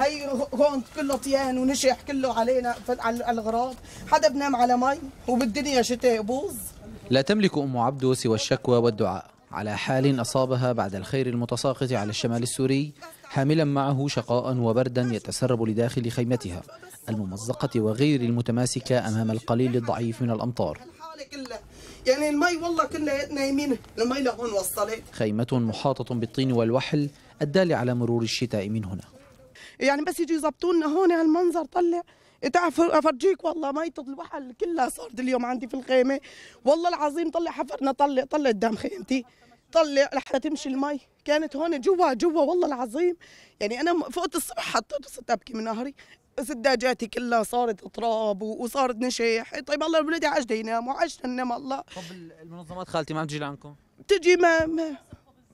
هي هون كله طيان ونشح كله علينا على الغراض حدا بنام على مي وبالدنيا شتاء بوز لا تملك أم عبده سوى الشكوى والدعاء على حال أصابها بعد الخير المتساقط على الشمال السوري حاملا معه شقاء وبردا يتسرب لداخل خيمتها الممزقة وغير المتماسكة أمام القليل الضعيف من الأمطار يعني المي والله كنا نايمين المي لهون وصلت خيمة محاطة بالطين والوحل الدال على مرور الشتاء من هنا يعني بس يجي يظبطوا لنا هون هالمنظر طلع إيه، تعرف افرجيك والله مية الوحل كلها صارت اليوم عندي في الخيمه والله العظيم طلع حفرنا طلع طلع قدام خيمتي طلع لحتى تمشي المي كانت هون جوا جوا والله العظيم يعني انا فقت الصبح حطيت صرت ابكي من نهري سداجاتي كلها صارت اطراب وصارت نشيح طيب الله بلدي عجله يناموا عجله ينام الله طب المنظمات خالتي ما بتجي لعندكم؟ بتجي ما, ما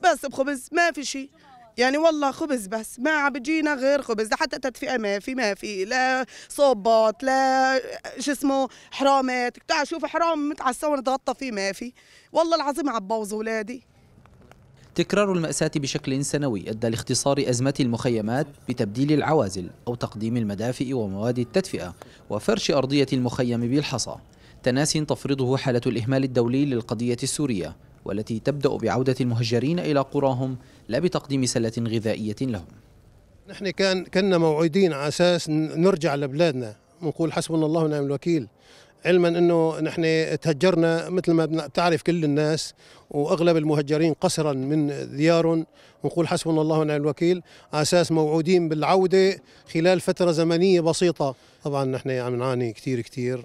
بس بخبز ما في شيء يعني والله خبز بس ما عم بيجينا غير خبز لحتى تدفئه ما في ما في لا صوبات لا شو اسمه حرامات تعال شوف حرام متعسى نتغطى فيه ما في والله العظيم عبوظ اولادي تكرار المأساة بشكل سنوي أدى لاختصار أزمة المخيمات بتبديل العوازل أو تقديم المدافئ ومواد التدفئة وفرش أرضية المخيم بالحصى تناس تفرضه حالة الإهمال الدولي للقضية السورية والتي تبدأ بعودة المهجرين إلى قراهم لا بتقديم سلة غذائية لهم نحن كان كنا موعودين على أساس نرجع لبلادنا ونقول حسبنا الله ونعم الوكيل علما انه نحن تهجرنا مثل ما تعرف كل الناس واغلب المهجرين قسرا من ديارهم ونقول حسبنا الله ونعم الوكيل على اساس موعودين بالعوده خلال فتره زمنيه بسيطه طبعا نحن عم نعاني كثير كثير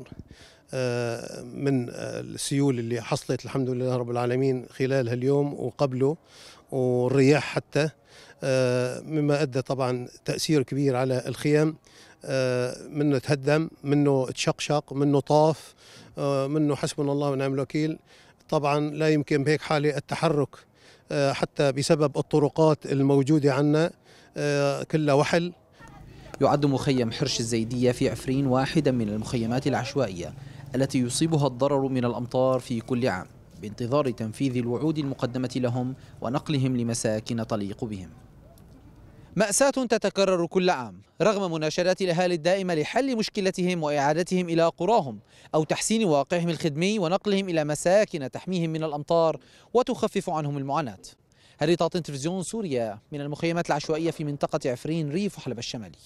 من السيول اللي حصلت الحمد لله رب العالمين خلال هاليوم وقبله والرياح حتى آه، مما أدى طبعا تأثير كبير على الخيام آه، منه تهدم منه تشقشق منه طاف آه، منه حسبنا الله ونعم الوكيل طبعا لا يمكن بهيك حالة التحرك حتى بسبب الطرقات الموجودة عنا كلها وحل يعد مخيم حرش الزيدية في عفرين واحدا من المخيمات العشوائية التي يصيبها الضرر من الأمطار في كل عام بانتظار تنفيذ الوعود المقدمة لهم ونقلهم لمساكن تليق بهم مأساة تتكرر كل عام رغم مناشدات الأهالي الدائمة لحل مشكلتهم وإعادتهم إلى قراهم أو تحسين واقعهم الخدمي ونقلهم إلى مساكن تحميهم من الأمطار وتخفف عنهم المعاناة هريطة تلفزيون سوريا من المخيمات العشوائية في منطقة عفرين ريف حلب الشمالي